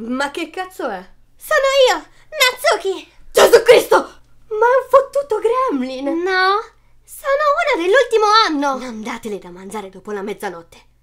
Ma che cazzo è? Sono io, Natsuki! Gesù Cristo! Ma è un fottuto gremlin! No, sono una dell'ultimo anno! Mandatele da mangiare dopo la mezzanotte.